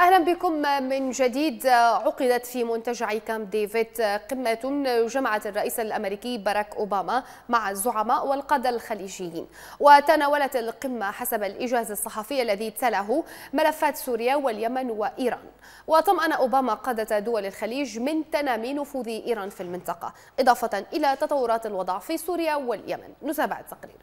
أهلا بكم من جديد عقدت في منتجع كامب ديفيد قمة جمعت الرئيس الأمريكي باراك أوباما مع الزعماء والقادة الخليجيين وتناولت القمة حسب الإجاز الصحفي الذي تله ملفات سوريا واليمن وإيران وطمأن أوباما قادة دول الخليج من تنامي نفوذ إيران في المنطقة إضافة إلى تطورات الوضع في سوريا واليمن نتابع التقرير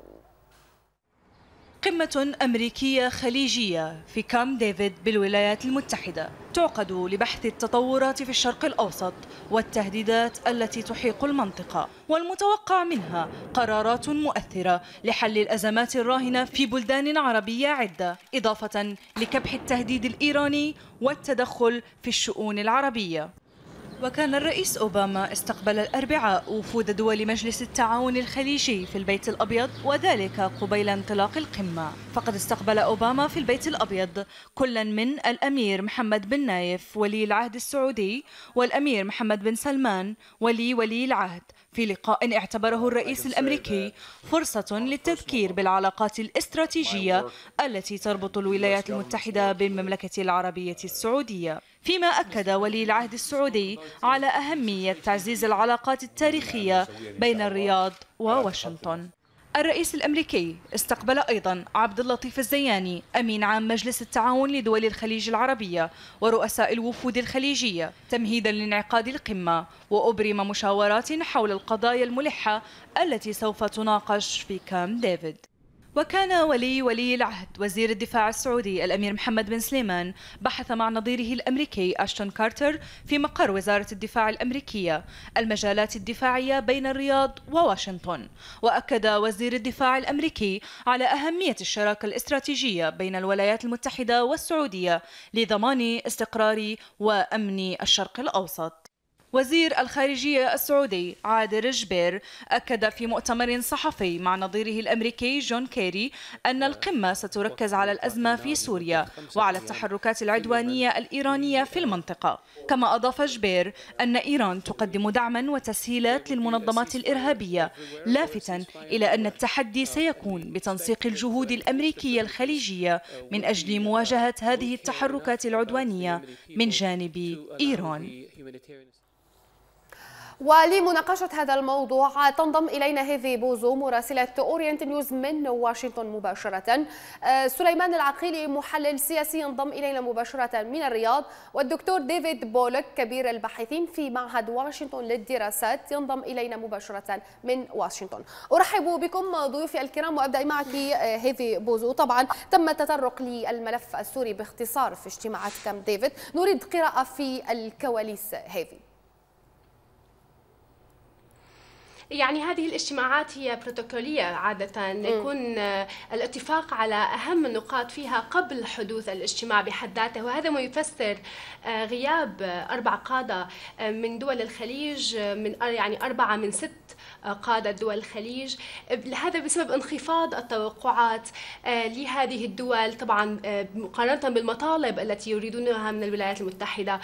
قمة أمريكية خليجية في كام ديفيد بالولايات المتحدة تعقد لبحث التطورات في الشرق الأوسط والتهديدات التي تحيق المنطقة والمتوقع منها قرارات مؤثرة لحل الأزمات الراهنة في بلدان عربية عدة إضافة لكبح التهديد الإيراني والتدخل في الشؤون العربية وكان الرئيس أوباما استقبل الأربعاء وفود دول مجلس التعاون الخليجي في البيت الأبيض وذلك قبيل انطلاق القمة فقد استقبل أوباما في البيت الأبيض كلا من الأمير محمد بن نايف ولي العهد السعودي والأمير محمد بن سلمان ولي ولي العهد في لقاء اعتبره الرئيس الأمريكي فرصة للتذكير بالعلاقات الاستراتيجية التي تربط الولايات المتحدة بالمملكة العربية uh, السعودية فيما أكد ولي العهد السعودي على أهمية تعزيز العلاقات التاريخية بين الرياض وواشنطن الرئيس الامريكي استقبل ايضا عبد اللطيف الزياني امين عام مجلس التعاون لدول الخليج العربيه ورؤساء الوفود الخليجيه تمهيدا لانعقاد القمه وابرم مشاورات حول القضايا الملحه التي سوف تناقش في كام ديفيد وكان ولي ولي العهد وزير الدفاع السعودي الأمير محمد بن سليمان بحث مع نظيره الأمريكي أشتون كارتر في مقر وزارة الدفاع الأمريكية المجالات الدفاعية بين الرياض وواشنطن وأكد وزير الدفاع الأمريكي على أهمية الشراكة الاستراتيجية بين الولايات المتحدة والسعودية لضمان استقرار وأمن الشرق الأوسط وزير الخارجية السعودي عادل جبير أكد في مؤتمر صحفي مع نظيره الأمريكي جون كيري أن القمة ستركز على الأزمة في سوريا وعلى التحركات العدوانية الإيرانية في المنطقة كما أضاف جبير أن إيران تقدم دعما وتسهيلات للمنظمات الإرهابية لافتا إلى أن التحدي سيكون بتنسيق الجهود الأمريكية الخليجية من أجل مواجهة هذه التحركات العدوانية من جانب إيران ولمناقشة هذا الموضوع تنضم إلينا هذه بوزو مراسلة أورينت نيوز من واشنطن مباشرة آه، سليمان العقيلي محلل سياسي ينضم إلينا مباشرة من الرياض والدكتور ديفيد بولك كبير الباحثين في معهد واشنطن للدراسات ينضم إلينا مباشرة من واشنطن أرحب بكم ضيوفي الكرام وأبدأ معك آه، هذه بوزو طبعا تم التطرق للملف السوري باختصار في اجتماعات كام ديفيد نريد قراءة في الكواليس هذه يعني هذه الاجتماعات هي بروتوكولية عادة يكون آه، الاتفاق على أهم النقاط فيها قبل حدوث الاجتماع بحد ذاته وهذا ما يفسر آه، غياب آه، أربع قادة من دول الخليج من يعني أربعة من ست قادة دول الخليج هذا بسبب انخفاض التوقعات لهذه الدول طبعا مقارنة بالمطالب التي يريدونها من الولايات المتحدة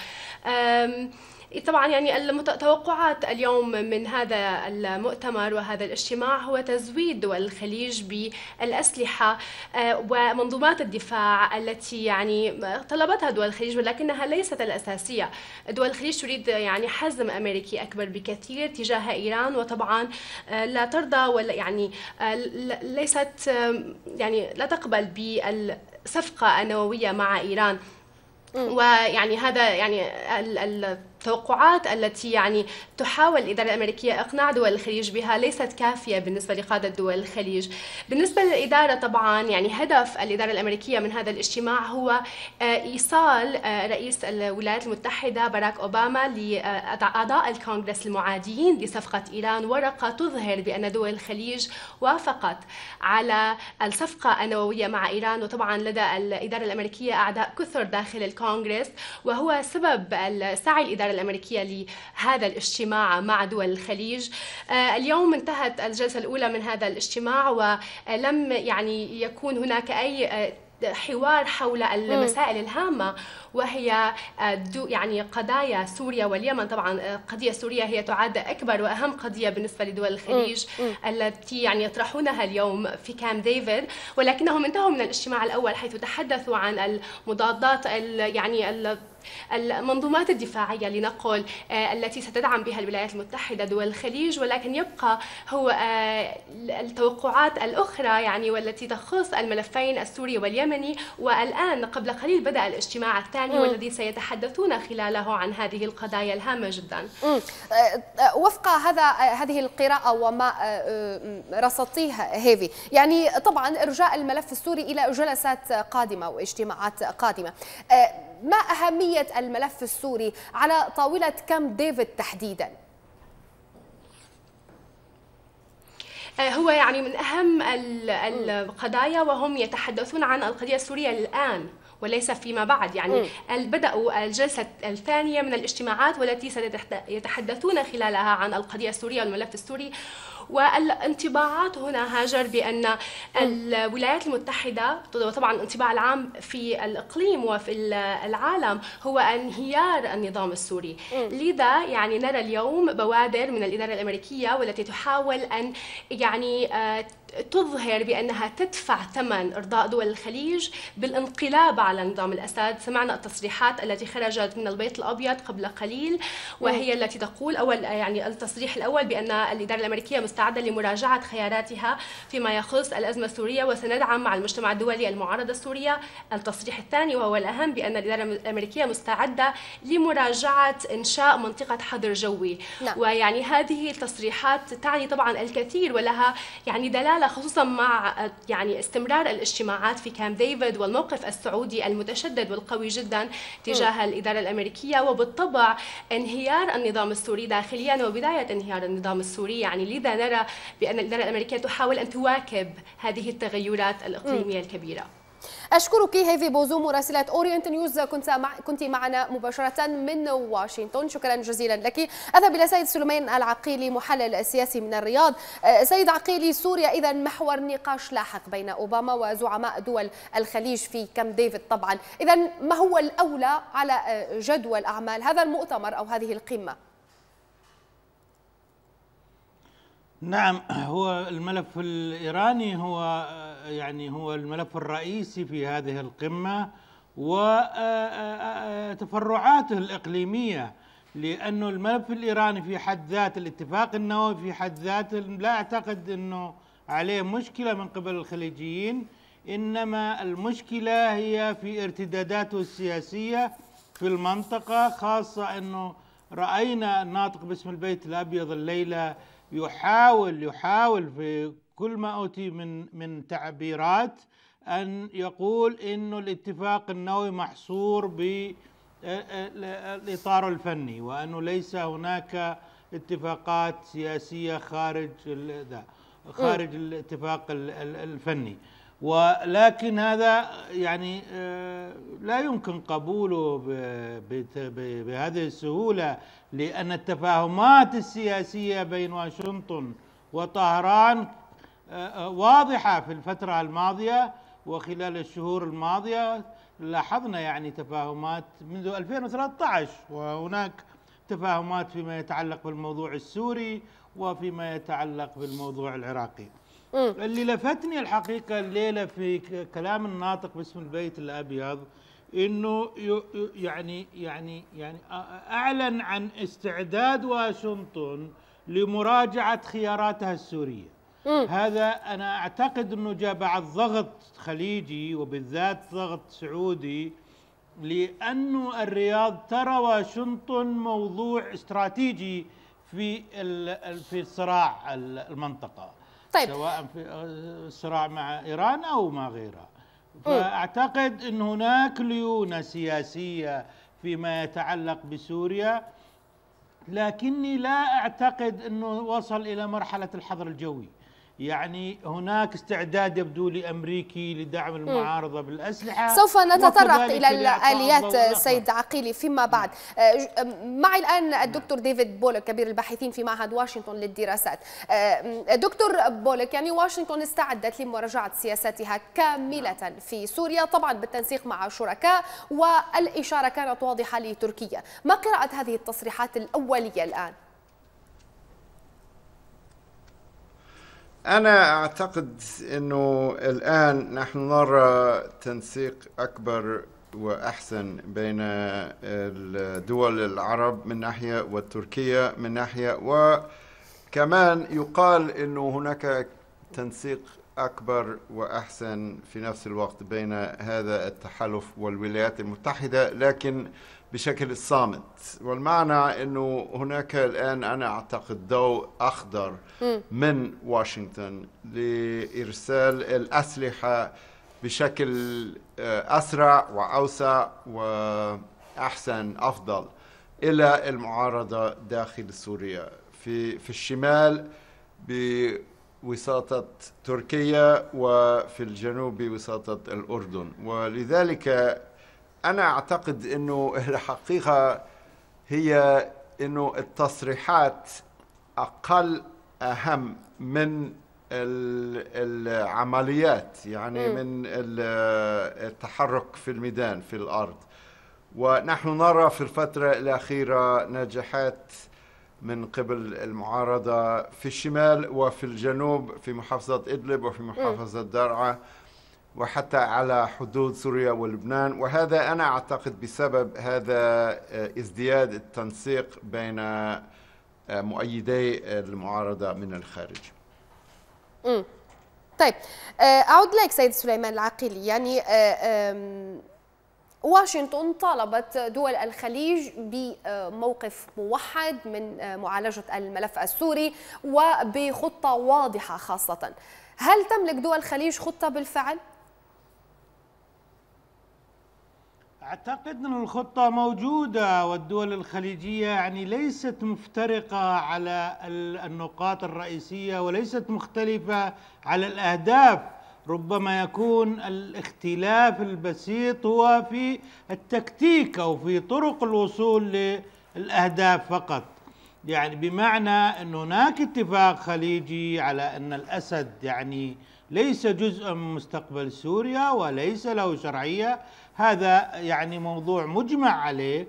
طبعا يعني التوقعات اليوم من هذا المؤتمر وهذا الاجتماع هو تزويد دول الخليج بالأسلحة آه، ومنظومات الدفاع التي يعني طلبتها دول الخليج ولكنها ليست الأساسية دول الخليج تريد يعني حزم أمريكي أكبر بكثير تجاه إيران وطبعا آه، لا ترضى ولا يعني آه، ليست يعني لا تقبل بالصفقة النووية مع إيران ويعني هذا يعني التوقعات التي يعني تحاول الإدارة الأمريكية إقناع دول الخليج بها ليست كافية بالنسبة لقادة دول الخليج بالنسبة للإدارة طبعا يعني هدف الإدارة الأمريكية من هذا الاجتماع هو آه، إيصال آه، رئيس الولايات المتحدة باراك أوباما لأعضاء الكونغرس المعاديين لصفقة إيران ورقة تظهر بأن دول الخليج وافقت على الصفقة النووية مع إيران وطبعا لدى الإدارة الأمريكية أعداء كثر داخل الكونغرس وهو سبب سعي الإدارة الإدارة الأمريكية لهذا الاجتماع مع دول الخليج آه، اليوم انتهت الجلسة الأولى من هذا الاجتماع ولم يعني يكون هناك أي آه، حوار حول المسائل الهامة وهي آه، يعني قضايا سوريا واليمن طبعا آه، قضية سوريا هي تعد أكبر وأهم قضية بالنسبة لدول الخليج التي يعني يطرحونها اليوم في كام ديفيد ولكنهم انتهوا من الاجتماع الأول حيث تحدثوا عن المضادات يعني المنظومات الدفاعية لنقل آه، التي ستدعم بها الولايات المتحدة دول الخليج ولكن يبقى هو التوقعات الأخرى يعني والتي تخص الملفين السوري واليمني والآن قبل قليل بدأ الاجتماع الثاني مم. والذي سيتحدثون خلاله عن هذه القضايا الهامة جدا أه، أه، وفق هذا أه، هذه القراءة وما رصدتيه هيفي يعني طبعا إرجاء الملف السوري إلى جلسات قادمة واجتماعات قادمة ما أهمية الملف السوري على طاولة كم ديفيد تحديداً؟ هو يعني من اهم القضايا وهم يتحدثون عن القضيه السوريه الان وليس فيما بعد يعني بدأوا الجلسة الثانية من الاجتماعات والتي سيتحدثون خلالها عن القضية السورية والملف السوري والانطباعات هنا هاجر بأن الولايات المتحدة وطبعا الانطباع العام في الإقليم وفي العالم هو انهيار النظام السوري لذا يعني نرى اليوم بوادر من الإدارة الأمريكية والتي تحاول أن يعني آه، تظهر بأنها تدفع ثمن إرضاء دول الخليج بالانقلاب على نظام الأسد سمعنا التصريحات التي خرجت من البيت الأبيض قبل قليل وهي التي تقول أول يعني التصريح الأول بأن الإدارة الأمريكية مستعدة مستعدة لمراجعة خياراتها فيما يخص الأزمة السورية وسندعم مع المجتمع الدولي المعارضة السورية التصريح الثاني وهو الأهم بأن الإدارة الأمريكية مستعدة لمراجعة إنشاء منطقة حظر جوي نعم. ويعني هذه التصريحات تعني طبعا الكثير ولها يعني دلالة خصوصا مع يعني استمرار الاجتماعات في كام ديفيد والموقف السعودي المتشدد والقوي جدا تجاه م. الإدارة الأمريكية وبالطبع انهيار النظام السوري داخليا وبداية انهيار النظام السوري يعني لذا نرى بأن الإدارة الأمريكية تحاول أن تواكب هذه التغيرات الإقليمية الكبيرة أشكرك هيفي بوزو مراسلة أورينت نيوز كنت مع كنت معنا مباشرة من واشنطن شكرا جزيلا لك أذهب إلى سيد سليمان العقيلي محلل سياسي من الرياض أه، سيد عقيلي سوريا إذا محور نقاش لاحق بين أوباما وزعماء دول الخليج في كام ديفيد طبعا إذا ما هو الأولى على أه، جدول أعمال هذا المؤتمر أو هذه القمة نعم هو الملف الإيراني هو يعني هو الملف الرئيسي في هذه القمة وتفرعاته الإقليمية لأنه الملف الإيراني في حد ذاته الاتفاق النووي في حد ذاته لا أعتقد أنه عليه مشكلة من قبل الخليجيين إنما المشكلة هي في ارتداداته السياسية في المنطقة خاصة أنه رأينا الناطق باسم البيت الأبيض الليلة يحاول يحاول في كل ما أوتي من من تعبيرات أن يقول إنه الاتفاق النووي محصور بالإطار آه، آه، الفني وأنه ليس هناك اتفاقات سياسية خارج ذا خارج الاتفاق الفني ولكن هذا يعني آه، لا يمكن قبوله بهذه السهولة لأن التفاهمات السياسية بين واشنطن وطهران آه، آه، واضحة في الفترة الماضية وخلال الشهور الماضية لاحظنا يعني تفاهمات منذ 2013 وهناك تفاهمات فيما يتعلق بالموضوع السوري وفيما يتعلق بالموضوع العراقي اللي لفتني الحقيقة الليلة في كلام الناطق باسم البيت الأبيض انه يعني يعني يعني اعلن عن استعداد واشنطن لمراجعه خياراتها السوريه هذا انا اعتقد انه جاء بعد ضغط خليجي وبالذات ضغط سعودي لانه الرياض ترى واشنطن موضوع استراتيجي في في صراع المنطقه طيب سواء في الصراع آه، مع ايران او مع غيرها فاعتقد ان هناك ليونه سياسيه فيما يتعلق بسوريا لكني لا اعتقد انه وصل الى مرحله الحظر الجوي يعني هناك استعداد يبدو لي امريكي لدعم المعارضه بالاسلحه سوف نتطرق الى الاليات سيد عقيلي فيما بعد آه، معي الان الدكتور ديفيد بولك كبير الباحثين في معهد واشنطن للدراسات آه، دكتور بولك يعني واشنطن استعدت لمراجعه سياستها كامله نعم. في سوريا طبعا بالتنسيق مع شركاء والاشاره كانت واضحه لتركيا ما قراءه هذه التصريحات الاوليه الان أنا أعتقد أنه الآن نحن نرى تنسيق أكبر وأحسن بين الدول العرب من ناحية وتركيا من ناحية وكمان يقال أنه هناك تنسيق أكبر وأحسن في نفس الوقت بين هذا التحالف والولايات المتحدة لكن بشكل صامت والمعنى انه هناك الان انا اعتقد ضوء اخضر من واشنطن لارسال الاسلحه بشكل آه، اسرع واوسع واحسن افضل الى المعارضه داخل سوريا في في الشمال بوساطه تركيا وفي الجنوب بوساطه الاردن ولذلك أنا أعتقد أنه الحقيقة هي أنه التصريحات أقل أهم من العمليات يعني م. من التحرك في الميدان في الأرض ونحن نرى في الفترة الأخيرة نجاحات من قبل المعارضة في الشمال وفي الجنوب في محافظة إدلب وفي محافظة درعا وحتى على حدود سوريا ولبنان وهذا أنا أعتقد بسبب هذا آه، ازدياد التنسيق بين آه، مؤيدي المعارضة من الخارج امم طيب آه، أعود لك سيد سليمان العقيلي يعني واشنطن طالبت دول الخليج بموقف موحد من معالجة الملف السوري وبخطة واضحة خاصة هل تملك دول الخليج خطة بالفعل؟ أعتقد أن الخطة موجودة والدول الخليجية يعني ليست مفترقة على النقاط الرئيسية وليست مختلفة على الأهداف ربما يكون الاختلاف البسيط هو في التكتيك أو في طرق الوصول للأهداف فقط يعني بمعنى أن هناك اتفاق خليجي على أن الأسد يعني ليس جزءا من مستقبل سوريا وليس له شرعية هذا يعني موضوع مجمع عليه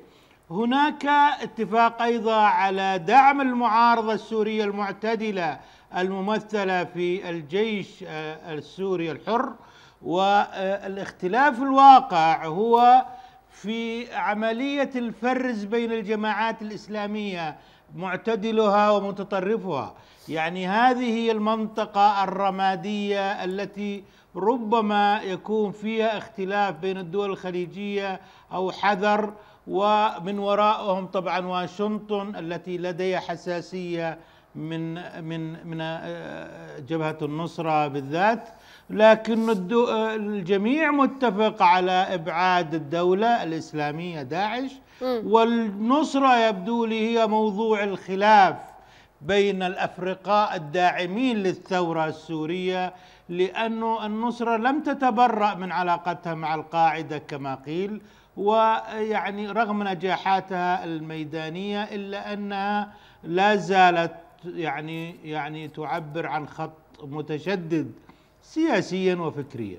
هناك اتفاق أيضا على دعم المعارضة السورية المعتدلة الممثلة في الجيش آه، السوري الحر والاختلاف الواقع هو في عملية الفرز بين الجماعات الإسلامية معتدلها ومتطرفها يعني هذه هي المنطقة الرمادية التي ربما يكون فيها اختلاف بين الدول الخليجية أو حذر ومن وراءهم طبعا واشنطن التي لديها حساسية من من من آه، جبهة النصرة بالذات لكن آه، الجميع متفق على إبعاد الدولة الإسلامية داعش والنصرة يبدو لي هي موضوع الخلاف بين الأفرقاء الداعمين للثورة السورية لأن النصرة لم تتبرأ من علاقتها مع القاعدة كما قيل ويعني رغم نجاحاتها الميدانية إلا أنها لا زالت يعني يعني تعبر عن خط متشدد سياسيا وفكريا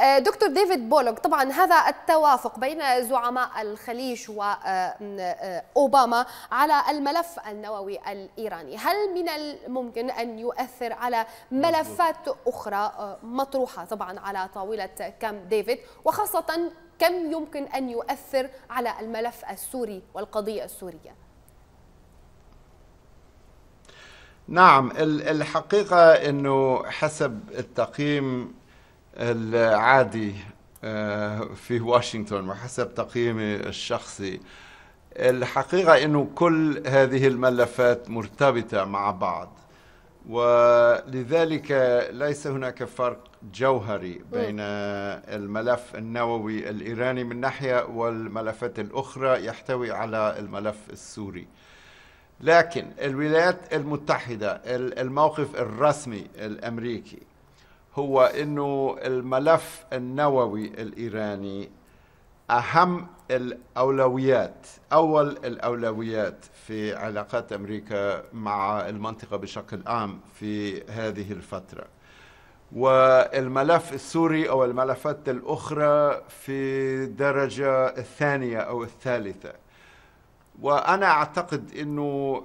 آه، دكتور ديفيد بولوغ طبعا هذا التوافق بين زعماء الخليج وأوباما آه، آه، على الملف النووي الإيراني هل من الممكن أن يؤثر على ملفات أخرى مطروحة طبعا على طاولة كام ديفيد وخاصة كم يمكن أن يؤثر على الملف السوري والقضية السورية نعم الحقيقة أنه حسب التقييم العادي آه، في واشنطن وحسب تقييمي الشخصي الحقيقة أنه كل هذه الملفات مرتبطة مع بعض ولذلك ليس هناك فرق جوهري بين الملف النووي الإيراني من ناحية والملفات الأخرى يحتوي على الملف السوري لكن الولايات المتحدة الموقف الرسمي الأمريكي هو انه الملف النووي الايراني اهم الاولويات اول الاولويات في علاقات امريكا مع المنطقه بشكل عام في هذه الفتره والملف السوري او الملفات الاخرى في درجه الثانيه او الثالثه وانا اعتقد انه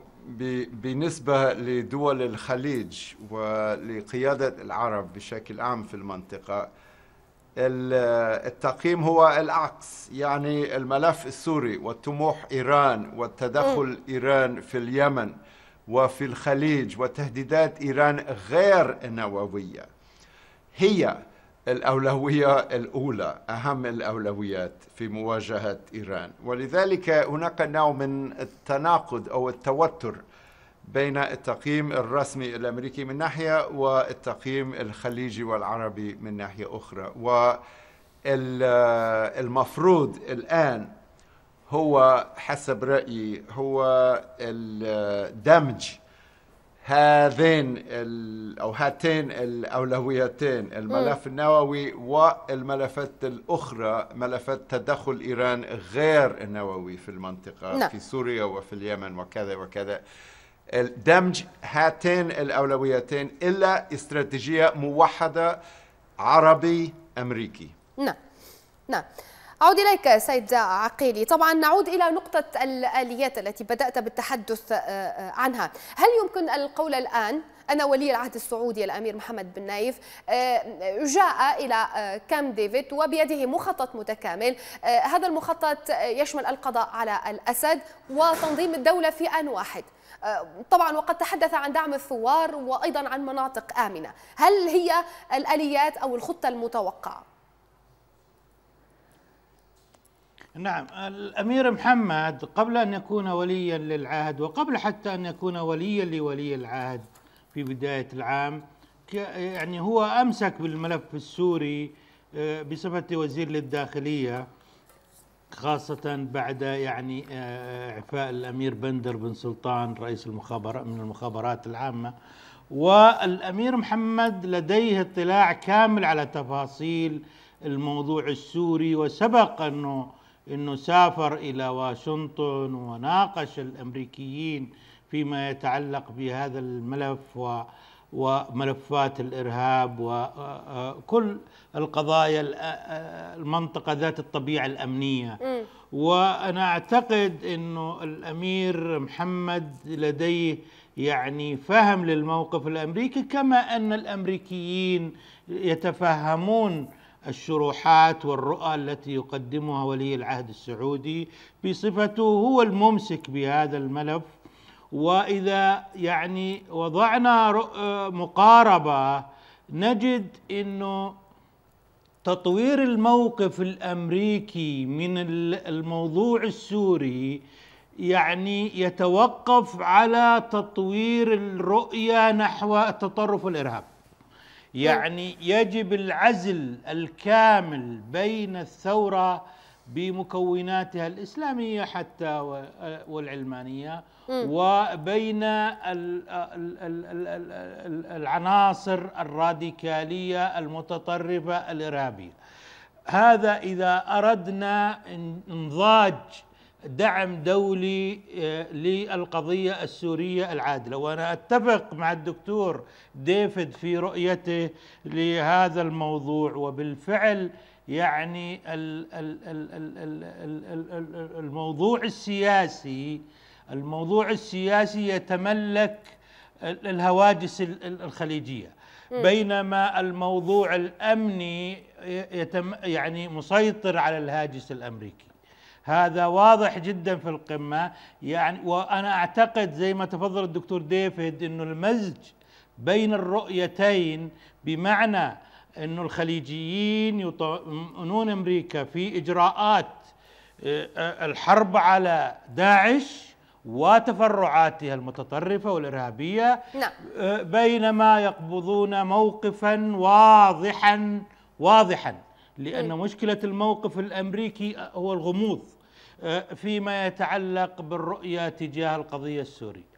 بالنسبة لدول الخليج ولقيادة العرب بشكل عام في المنطقة التقييم هو العكس يعني الملف السوري وطموح إيران والتدخل إيران في اليمن وفي الخليج وتهديدات إيران غير النووية هي الأولوية الأولى أهم الأولويات في مواجهة إيران ولذلك هناك نوع من التناقض أو التوتر بين التقييم الرسمي الأمريكي من ناحية والتقييم الخليجي والعربي من ناحية أخرى والمفروض الآن هو حسب رأيي هو الدمج هذين او هاتين الاولويتين الملف النووي والملفات الاخرى ملفات تدخل ايران غير النووي في المنطقه لا. نعم. في سوريا وفي اليمن وكذا وكذا دمج هاتين الاولويتين الا استراتيجيه موحده عربي امريكي نعم نعم أعود إليك سيد عقيلي طبعا نعود إلى نقطة الآليات التي بدأت بالتحدث آه، آه، عنها هل يمكن القول الآن أن ولي العهد السعودي الأمير محمد بن نايف آه، جاء إلى كام ديفيد وبيده مخطط متكامل هذا المخطط يشمل القضاء على الأسد وتنظيم الدولة في آن واحد طبعا وقد تحدث عن دعم الثوار وأيضا عن مناطق آمنة هل هي الآليات أو الخطة المتوقعة؟ نعم الأمير محمد قبل أن يكون وليا للعهد وقبل حتى أن يكون وليا لولي العهد في بداية العام يعني هو أمسك بالملف السوري آه، بصفة وزير للداخلية خاصة بعد يعني آه، إعفاء الأمير بندر بن سلطان رئيس المخابرات من المخابرات العامة والأمير محمد لديه اطلاع كامل على تفاصيل الموضوع السوري وسبق أنه انه سافر الى واشنطن وناقش الامريكيين فيما يتعلق بهذا الملف و وملفات الارهاب وكل القضايا المنطقه ذات الطبيعه الامنيه م. وانا اعتقد انه الامير محمد لديه يعني فهم للموقف الامريكي كما ان الامريكيين يتفهمون الشروحات والرؤى التي يقدمها ولي العهد السعودي بصفته هو الممسك بهذا الملف واذا يعني وضعنا مقاربه نجد انه تطوير الموقف الامريكي من الموضوع السوري يعني يتوقف على تطوير الرؤيه نحو التطرف والارهاب يعني يجب العزل الكامل بين الثورة بمكوناتها الإسلامية حتى والعلمانية وبين العناصر الراديكالية المتطرفة الإرهابية هذا إذا أردنا انضاج دعم دولي آه، للقضية السورية العادلة وأنا أتفق مع الدكتور ديفيد في رؤيته لهذا الموضوع وبالفعل يعني الموضوع السياسي الموضوع السياسي يتملك الهواجس الخليجيه بينما الموضوع الامني يتم يعني مسيطر على الهاجس الامريكي هذا واضح جدا في القمة يعني وأنا أعتقد زي ما تفضل الدكتور ديفيد أنه المزج بين الرؤيتين بمعنى أنه الخليجيين يطعنون أمريكا في إجراءات آه، آه، الحرب على داعش وتفرعاتها المتطرفة والإرهابية نعم. آه، بينما يقبضون موقفا واضحا واضحا لأن إيه. مشكلة الموقف الأمريكي هو الغموض آه، فيما يتعلق بالرؤية تجاه القضية السورية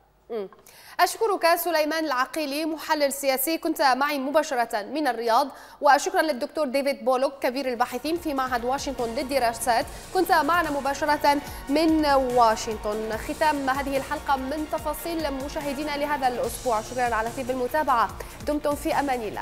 أشكرك سليمان العقيلي محلل سياسي كنت معي مباشرة من الرياض وشكرا للدكتور ديفيد بولوك كبير الباحثين في معهد واشنطن للدراسات كنت معنا مباشرة من واشنطن ختام هذه الحلقة من تفاصيل مشاهدينا لهذا الأسبوع شكرا على طيب المتابعة دمتم في أمان الله